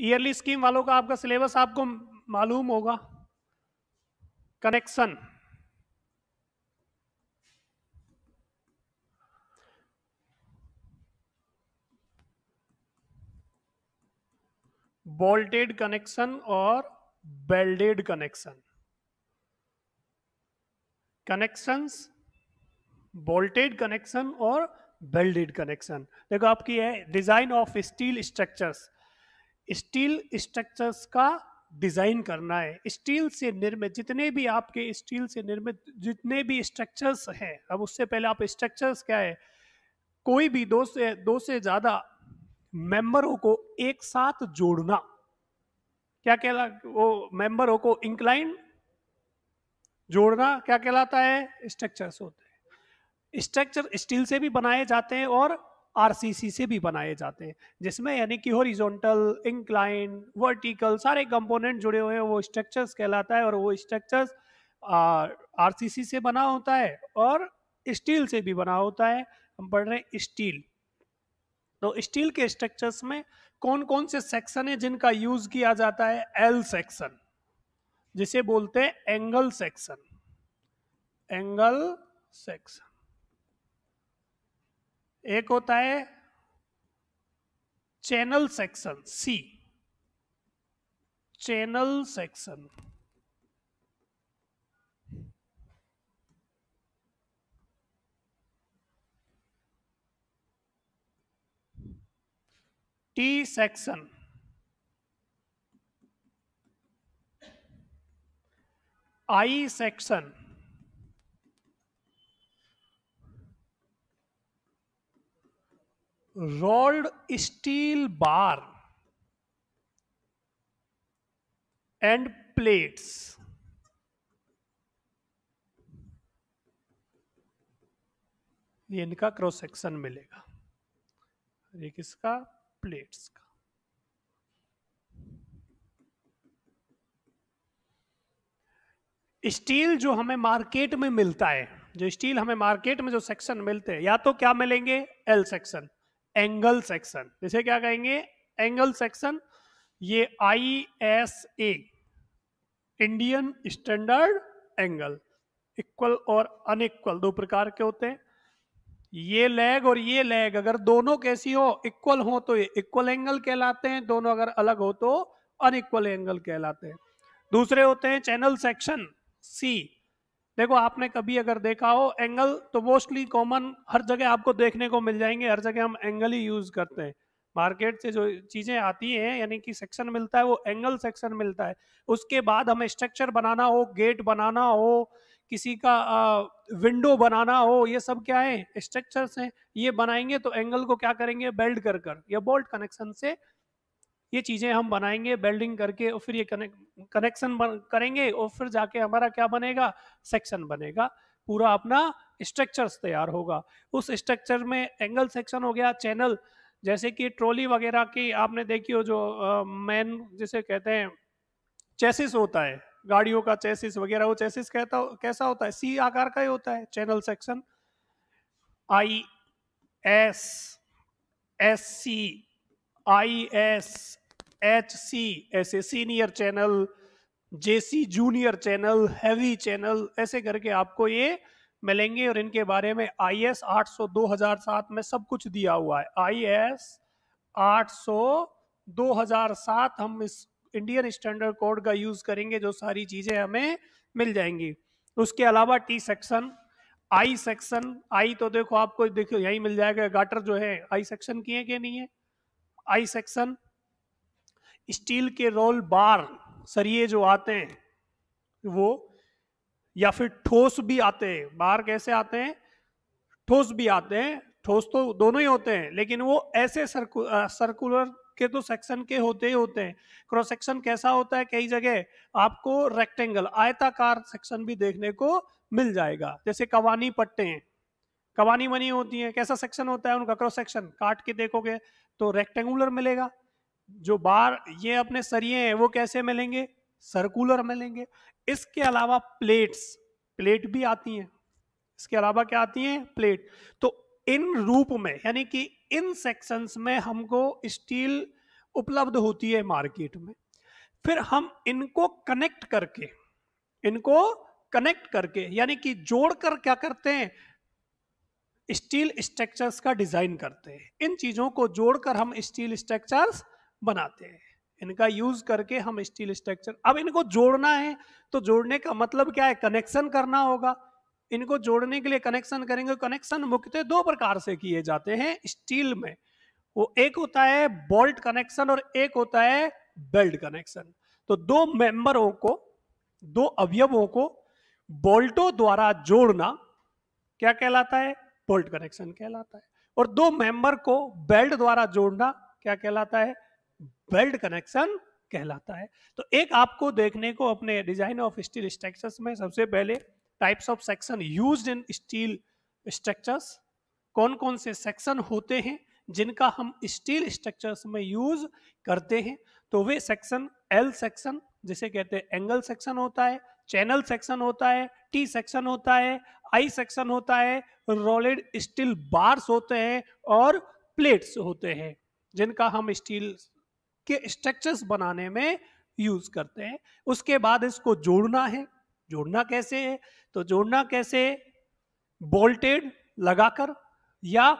yearly scheme वालों का आपका सिलेबस आपको मालूम होगा कनेक्शन बोल्टेड कनेक्शन और welded connection connections bolted connection और बेल्डेड कनेक्शन देखो आपकी है design of steel structures steel structures का डिजाइन करना है स्टील से निर्मित जितने भी आपके स्टील से निर्मित जितने भी स्ट्रक्चर्स हैं अब उससे पहले आप स्ट्रक्चर्स क्या है कोई भी दो से दो से ज्यादा मेंबरों को एक साथ जोड़ना क्या कहला वो मेंबरों को इंक्लाइन जोड़ना क्या कहलाता है स्ट्रक्चर्स होते हैं स्ट्रक्चर स्टील से भी बनाए जाते हैं और आरसीसी से भी बनाए जाते हैं जिसमें यानी कि हॉरिजॉन्टल इंक्लाइन वर्टिकल सारे कंपोनेंट जुड़े हुए हैं वो स्ट्रक्चर्स कहलाता है और वो स्ट्रक्चर्स आरसीसी से बना होता है और स्टील से भी बना होता है हम पढ़ रहे हैं स्टील तो स्टील के स्ट्रक्चर्स में कौन कौन से सेक्शन है जिनका यूज किया जाता है एल सेक्शन जिसे बोलते हैं एंगल सेक्शन एंगल सेक्शन एक होता है channel section C channel section T section I section rolled steel bar and plates ये इनका क्रॉस सेक्शन मिलेगा ये किसका प्लेट्स का स्टील जो हमें मार्केट में मिलता है जो स्टील हमें मार्केट में जो सेक्शन मिलते हैं या तो क्या मिलेंगे एल सेक्शन एंगल सेक्शन इसे क्या कहेंगे एंगल सेक्शन ये I S A Indian standard angle equal और अनइक्वल दो प्रकार के होते हैं ये लेग और ये लेग अगर दोनों कैसी हो इक्वल हो तो ये इक्वल एंगल कहलाते हैं दोनों अगर अलग हो तो अनइक्वल एंगल कहलाते हैं दूसरे होते हैं चैनल सेक्शन सी देखो आपने कभी अगर देखा हो एंगल तो मोस्टली कॉमन हर जगह आपको देखने को मिल जाएंगे हर जगह हम एंगल ही यूज करते हैं मार्केट से जो चीजें आती हैं यानी कि सेक्शन मिलता है वो एंगल सेक्शन मिलता है उसके बाद हमें स्ट्रक्चर बनाना हो गेट बनाना हो किसी का विंडो बनाना हो ये सब क्या है स्ट्रक्चर से ये बनाएंगे तो एंगल को क्या करेंगे बेल्ड कर कर या बोल्ट कनेक्शन से ये चीज़ें हम बनाएंगे बेल्डिंग करके और फिर ये कनेक्शन करेंगे और फिर जाके हमारा क्या बनेगा सेक्शन बनेगा पूरा अपना स्ट्रक्चर्स तैयार होगा उस स्ट्रक्चर में एंगल सेक्शन हो गया चैनल जैसे कि ट्रॉली वगैरह की आपने देखी हो जो मैन जिसे कहते हैं चेसिस होता है गाड़ियों का चेसिस वगैरह वो चेसिस कहता कैसा होता है सी आकार का ही होता है channel section I S S C I S H C ऐसे senior channel J C junior channel heavy channel ऐसे करके आपको ये मिलेंगे और इनके बारे में आई एस आठ दो हजार सात में सब कुछ दिया हुआ है आई एस आठ दो हजार सात हम इस इंडियन स्टैंडर्ड कोड का यूज करेंगे जो सारी चीजें हमें मिल जाएंगी उसके अलावा T section I section I तो देखो आपको देखो यही मिल जाएगा गाटर जो है आई सेक्शन की है कि नहीं है आई सेक्शन स्टील के रोल बार सरिये जो आते हैं वो या फिर ठोस भी आते हैं बार कैसे आते हैं ठोस भी आते हैं ठोस तो दोनों ही होते हैं लेकिन वो ऐसे सर्कु, आ, सर्कुलर के तो सेक्शन के होते ही होते हैं क्रॉस सेक्शन कैसा होता है कई जगह आपको रेक्टेंगल आयताकार सेक्शन भी देखने को मिल जाएगा जैसे कवानी पट्टे हैं कवानी बनी होती है कैसा सेक्शन होता है उनका क्रॉस सेक्शन काट के देखोगे तो रेक्टेंगुलर मिलेगा जो बार ये अपने सरिये हैं वो कैसे मिलेंगे सर्कुलर मिलेंगे इसके अलावा प्लेट्स प्लेट भी आती हैं इसके अलावा क्या आती हैं प्लेट तो इन रूप में यानी कि इन सेक्शंस में हमको स्टील उपलब्ध होती है मार्केट में फिर हम इनको कनेक्ट करके इनको कनेक्ट करके यानी कि जोड़कर क्या करते हैं स्टील स्ट्रक्चर्स का डिजाइन करते हैं इन चीजों को जोड़कर हम स्टील स्ट्रक्चर्स बनाते हैं इनका यूज करके हम स्टील स्ट्रक्चर अब इनको जोड़ना है तो जोड़ने का मतलब क्या है कनेक्शन करना होगा इनको जोड़ने के लिए कनेक्शन करेंगे कनेक्शन मुख्यतः दो प्रकार से किए जाते हैं स्टील में वो एक होता है बोल्ट कनेक्शन और एक होता है बेल्ट कनेक्शन तो दो मेंबरों को दो अवयवों को बोल्टों द्वारा जोड़ना क्या कहलाता है बोल्ट कनेक्शन कहलाता है और दो मेंबर को बेल्ट द्वारा जोड़ना क्या कहलाता है बेल्ट कनेक्शन कहलाता है तो एक आपको देखने को अपने डिजाइन ऑफ स्टील स्ट्रक्चर्स में सबसे पहले types of section used in steel structures कौन कौन से सेक्शन होते हैं जिनका हम स्टील स्ट्रक्चर्स में यूज करते हैं तो वे सेक्शन एल सेक्शन जिसे कहते हैं एंगल सेक्शन होता है चैनल सेक्शन होता है टी सेक्शन होता है आई सेक्शन होता है रोलेड स्टील बार्स होते हैं और प्लेट्स होते हैं जिनका हम स्टील के स्ट्रक्चर्स बनाने में यूज करते हैं उसके बाद इसको जोड़ना है जोड़ना कैसे है तो जोड़ना कैसे बोल्टेड लगाकर या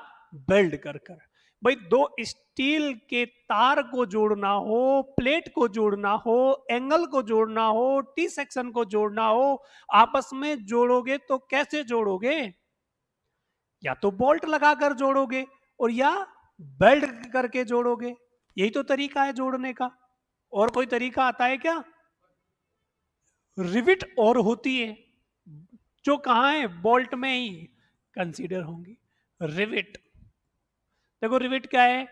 बेल्ड कर कर भाई दो स्टील के तार को जोड़ना हो प्लेट को जोड़ना हो एंगल को जोड़ना हो टी सेक्शन को जोड़ना हो आपस में जोड़ोगे तो कैसे जोड़ोगे या तो बोल्ट लगाकर जोड़ोगे और या बेल्ट करके जोड़ोगे यही तो तरीका है जोड़ने का और कोई तरीका आता है क्या रिविट और होती है जो कहा है बोल्ट में ही कंसीडर होंगी रिविट देखो रिविट क्या है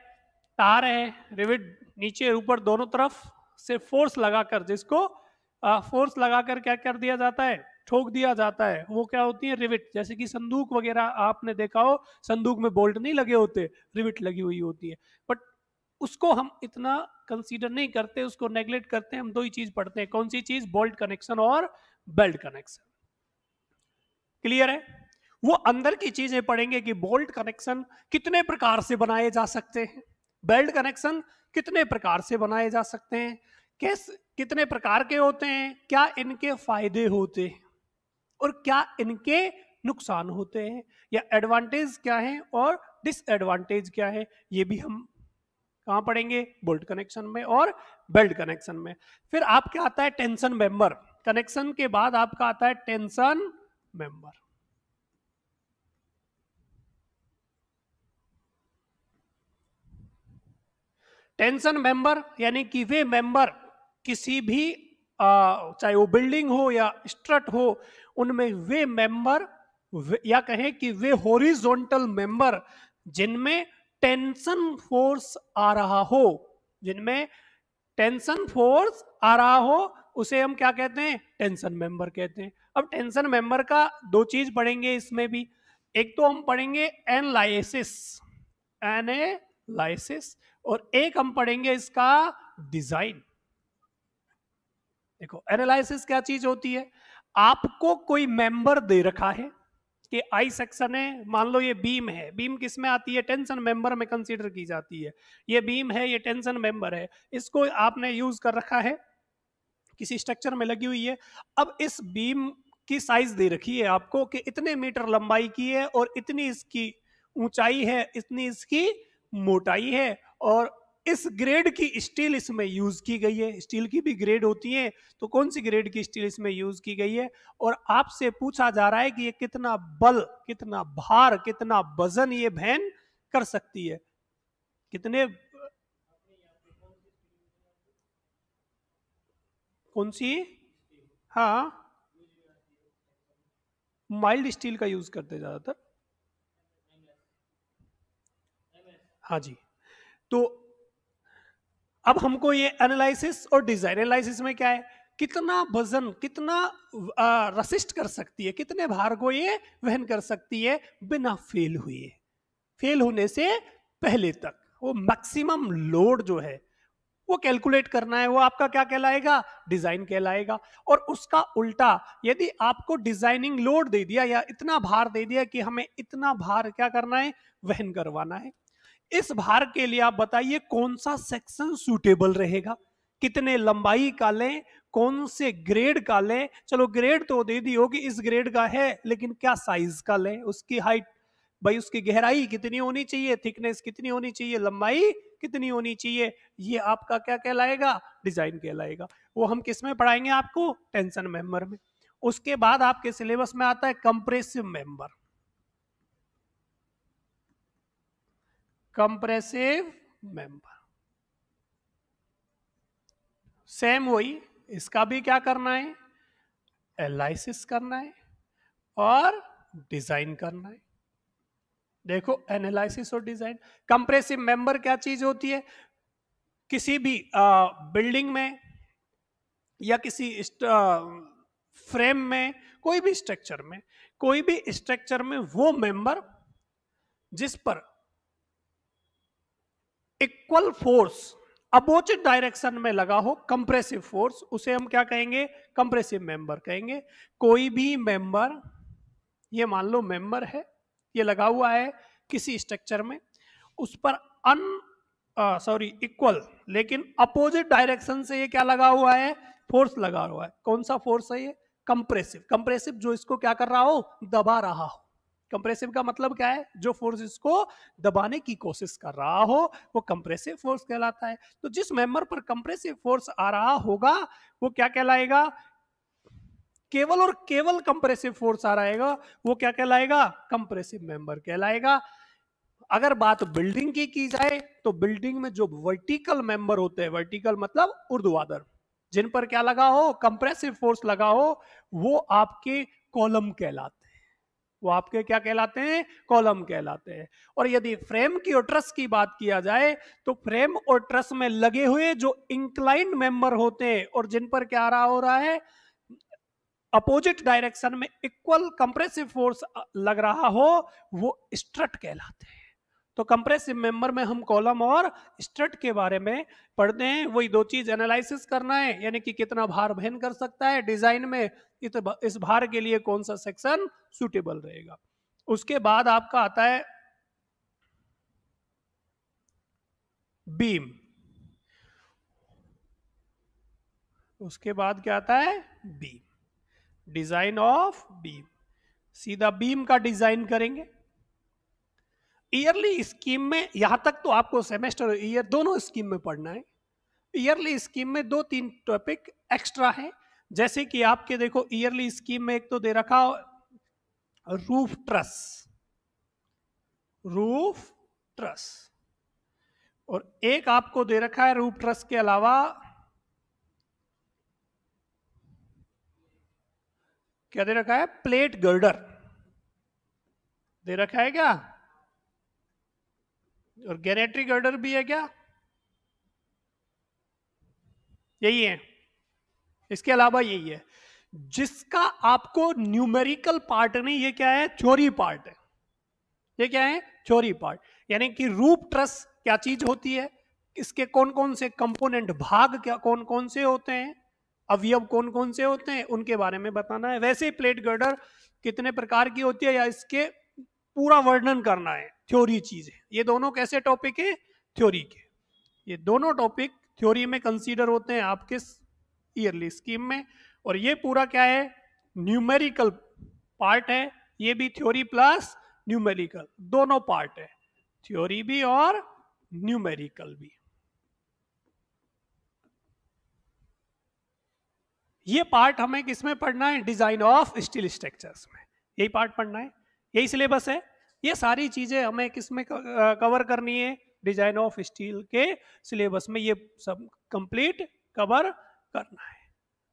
तार है रिविट नीचे ऊपर दोनों तरफ से फोर्स लगाकर जिसको आ, फोर्स लगाकर क्या कर दिया जाता है ठोक दिया जाता है वो क्या होती है रिविट जैसे कि संदूक वगैरह आपने देखा हो संदूक में बोल्ट नहीं लगे होते रिविट लगी हुई होती है बट उसको हम इतना कंसीडर नहीं करते उसको नेग्लेक्ट करते हैं हम दो ही चीज पढ़ते हैं कौन सी चीज बोल्ट कनेक्शन और बेल्ट कनेक्शन क्लियर है वो अंदर की चीजें पढ़ेंगे कि बोल्ट कनेक्शन कितने प्रकार से बनाए जा सकते हैं बेल्ट कनेक्शन कितने प्रकार से बनाए जा सकते हैं किस कितने प्रकार के होते हैं क्या इनके फायदे होते हैं और क्या इनके नुकसान होते हैं या एडवांटेज क्या है और डिसएडवांटेज क्या है ये भी हम कहाँ पढ़ेंगे बोल्ट कनेक्शन में और बेल्ट कनेक्शन में फिर आपके आता है टेंशन मेंबर कनेक्शन के बाद आपका आता है टेंशन मेंबर टेंशन मेंबर यानी कि वे मेंबर किसी भी चाहे वो बिल्डिंग हो या स्ट्रट हो उनमें वे मेंबर या कहें कि वे होरिजोनटल मेंबर जिनमें टेंशन फोर्स आ रहा हो जिनमें टेंशन फोर्स आ रहा हो उसे हम क्या कहते हैं टेंशन मेंबर कहते हैं अब टेंशन मेंबर का दो चीज पढ़ेंगे इसमें भी एक तो हम पढ़ेंगे एनलाइसिस एनालिसिस और एक हम पढ़ेंगे इसका डिजाइन देखो एनालिसिस क्या चीज होती है आपको कोई मेंबर दे रखा है कि आई सेक्शन है मान लो ये बीम है बीम किस में आती है टेंशन मेंबर में कंसीडर की जाती है ये बीम है ये टेंशन मेंबर है इसको आपने यूज कर रखा है किसी स्ट्रक्चर में लगी हुई है अब इस बीम की साइज दे रखी है आपको कि इतने मीटर लंबाई की है और इतनी इसकी ऊंचाई है इतनी इसकी मोटाई है और इस ग्रेड की स्टील इसमें यूज की गई है स्टील की भी ग्रेड होती है तो कौन सी ग्रेड की स्टील इसमें यूज की गई है और आपसे पूछा जा रहा है कि ये कितना बल कितना भार कितना वजन ये बहन कर सकती है कितने कौन सी हाँ माइल्ड स्टील का यूज करते ज्यादातर हाँ जी तो अब हमको ये एनालिसिस और डिजाइन एनालिसिस में क्या है कितना वजन कितना रसिस्ट कर सकती है कितने भार को ये वहन कर सकती है बिना फेल हुए फेल होने से पहले तक वो मैक्सिमम लोड जो है वो कैलकुलेट करना है वो आपका क्या कहलाएगा डिजाइन कहलाएगा और उसका उल्टा यदि आपको डिजाइनिंग लोड दे दिया या इतना भार दे दिया कि हमें इतना भार क्या करना है वहन करवाना है इस भार के लिए आप बताइए कौन सा सेक्शन सूटेबल रहेगा कितने लंबाई का लें कौन से ग्रेड का लें चलो ग्रेड तो दे दी होगी इस ग्रेड का है लेकिन क्या साइज का लें उसकी हाइट भाई उसकी गहराई कितनी होनी चाहिए थिकनेस कितनी होनी चाहिए लंबाई कितनी होनी चाहिए ये आपका क्या कहलाएगा डिजाइन कहलाएगा वो हम किस में पढ़ाएंगे आपको टेंशन मेंबर में उसके बाद आपके सिलेबस में आता है compressive member compressive member same वही इसका भी क्या करना है एलाइसिस करना है और डिजाइन करना है देखो एनालिसिस और डिजाइन कंप्रेसिव मेंबर क्या चीज होती है किसी भी आ, बिल्डिंग में या किसी आ, फ्रेम में कोई भी स्ट्रक्चर में कोई भी स्ट्रक्चर में वो मेंबर जिस पर इक्वल फोर्स अपोजिट डायरेक्शन में लगा हो कंप्रेसिव फोर्स उसे हम क्या कहेंगे कंप्रेसिव मेंबर कहेंगे कोई भी मेंबर ये मान लो मेंबर है ये लगा हुआ है किसी स्ट्रक्चर में उस पर अन सॉरी इक्वल लेकिन अपोजिट डायरेक्शन से ये क्या लगा हुआ है फोर्स लगा हुआ है कौन सा फोर्स है ये कंप्रेसिव कंप्रेसिव जो इसको क्या कर रहा हो दबा रहा हो कंप्रेसिव का मतलब क्या है जो फोर्स इसको दबाने की कोशिश कर रहा हो वो कंप्रेसिव फोर्स कहलाता है तो जिस मेंबर पर कंप्रेसिव फोर्स आ रहा होगा वो क्या कहलाएगा केवल और केवल कंप्रेसिव फोर्स आ रहेगा वो क्या कहलाएगा कंप्रेसिव मेंबर कहलाएगा अगर बात बिल्डिंग की की जाए तो बिल्डिंग में जो वर्टिकल मेंबर होते हैं वर्टिकल मतलब उर्दुवादर जिन पर क्या लगा हो कंप्रेसिव फोर्स लगा हो वो आपके कॉलम कहलाते वो आपके क्या कहलाते हैं कॉलम कहलाते हैं और यदि फ्रेम की और ट्रस की बात किया जाए तो फ्रेम और ट्रस में लगे हुए जो इंक्लाइंड मेंबर होते हैं और जिन पर क्या रहा हो रहा है अपोजिट डायरेक्शन में इक्वल कंप्रेसिव फोर्स लग रहा हो वो स्ट्रट कहलाते हैं तो कंप्रेसिव मेंबर में हम कॉलम और स्ट्रट के बारे में पढ़ते हैं वही दो चीज एनालिसिस करना है यानी कि कितना भार बहन कर सकता है डिजाइन में इस भार के लिए कौन सा सेक्शन सुटेबल रहेगा उसके बाद आपका आता है बीम उसके बाद क्या आता है बीम डिजाइन ऑफ बीम सीधा बीम का डिजाइन करेंगे ईयरली स्कीम में यहाँ तक तो आपको सेमेस्टर और ईयर दोनों स्कीम में पढ़ना है ईयरली स्कीम में दो तीन टॉपिक एक्स्ट्रा है जैसे कि आपके देखो ईयरली स्कीम में एक तो दे रखा रूफ ट्रस रूफ ट्रस और एक आपको दे रखा है रूफ ट्रस के अलावा क्या दे रखा है प्लेट गर्डर दे रखा है क्या और गैरेट्री गर्डर भी है क्या यही है इसके अलावा यही है जिसका आपको न्यूमेरिकल पार्ट नहीं ये क्या है चोरी पार्ट है ये क्या है चोरी पार्ट यानी कि रूप ट्रस क्या चीज होती है इसके कौन कौन से कंपोनेंट भाग क्या कौन कौन से होते हैं अवयव कौन कौन से होते हैं उनके बारे में बताना है वैसे प्लेट गर्डर कितने प्रकार की होती है या इसके पूरा वर्णन करना है थ्योरी चीज है ये दोनों कैसे टॉपिक है थ्योरी के ये दोनों टॉपिक थ्योरी में कंसीडर होते हैं आपके ईयरली स्कीम में और ये पूरा क्या है न्यूमेरिकल पार्ट है ये भी थ्योरी प्लस न्यूमेरिकल दोनों पार्ट है थ्योरी भी और न्यूमेरिकल भी ये पार्ट हमें किसमें पढ़ना है डिजाइन ऑफ स्टील स्ट्रक्चर्स में यही पार्ट पढ़ना है यही सिलेबस है ये सारी चीजें हमें किस में कवर करनी है डिजाइन ऑफ स्टील के सिलेबस में ये सब कंप्लीट कवर करना है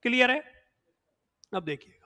क्लियर है अब देखिए